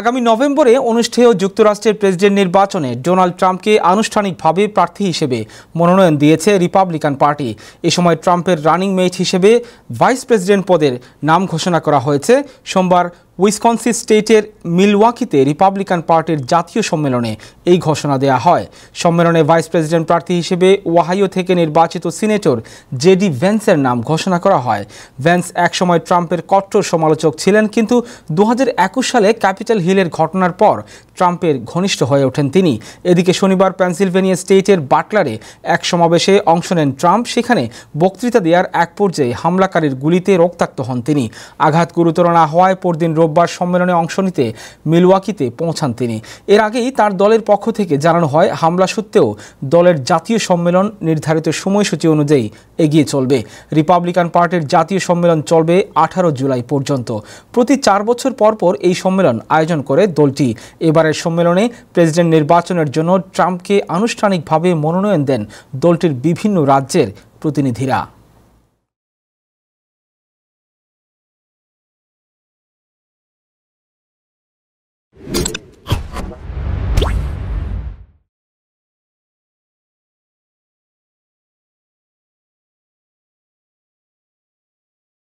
আগামী নভেম্বরে অনুষ্ঠেয় যুক্তরাষ্ট্রের প্রেসিডেন্ট নির্বাচনে ডোনাল্ড ট্রাম্পকে আনুষ্ঠানিকভাবে প্রার্থী হিসেবে মনোনয়ন দিয়েছে রিপাবলিকান পার্টি এ সময় ট্রাম্পের রানিং মেট হিসেবে ভাইস প্রেসিডেন্ট পদের নাম ঘোষণা করা হয়েছে সোমবার উইসকনসি স্টেটের মিলওয়াকিতে রিপাবলিকান পার্টির জাতীয় সম্মেলনে এই ঘোষণা দেয়া হয় সম্মেলনে ভাইস প্রেসিডেন্ট প্রার্থী হিসেবে ওয়াহাইও থেকে নির্বাচিত সিনেটর জেডি ভ্যান্সের নাম ঘোষণা করা হয় ভ্যান্স একসময় ট্রাম্পের কট্টর সমালোচক ছিলেন কিন্তু দু সালে ক্যাপিটাল হিলের ঘটনার পর ট্রাম্পের ঘনিষ্ঠ হয়ে ওঠেন তিনি এদিকে শনিবার পেন্সিলভেনিয়া স্টেটের বাটলারে এক সমাবেশে অংশ নেন ট্রাম্প সেখানে বক্তৃতা দেওয়ার এক পর্যায়ে হামলাকারীর গুলিতে রক্তাক্ত হন তিনি আঘাত গুরুতর না হওয়ায় পরদিন রোব রোববার সম্মেলনে অংশ নিতে মিলওয়াকিতে পৌঁছান তিনি এর আগেই তার দলের পক্ষ থেকে জানানো হয় হামলা সত্ত্বেও দলের জাতীয় সম্মেলন নির্ধারিত সময়সূচি অনুযায়ী এগিয়ে চলবে রিপাবলিকান পার্টির জাতীয় সম্মেলন চলবে আঠারো জুলাই পর্যন্ত প্রতি চার বছর পরপর এই সম্মেলন আয়োজন করে দলটি এবারের সম্মেলনে প্রেসিডেন্ট নির্বাচনের জন্য ট্রাম্পকে আনুষ্ঠানিকভাবে মনোনয়ন দেন দলটির বিভিন্ন রাজ্যের প্রতিনিধিরা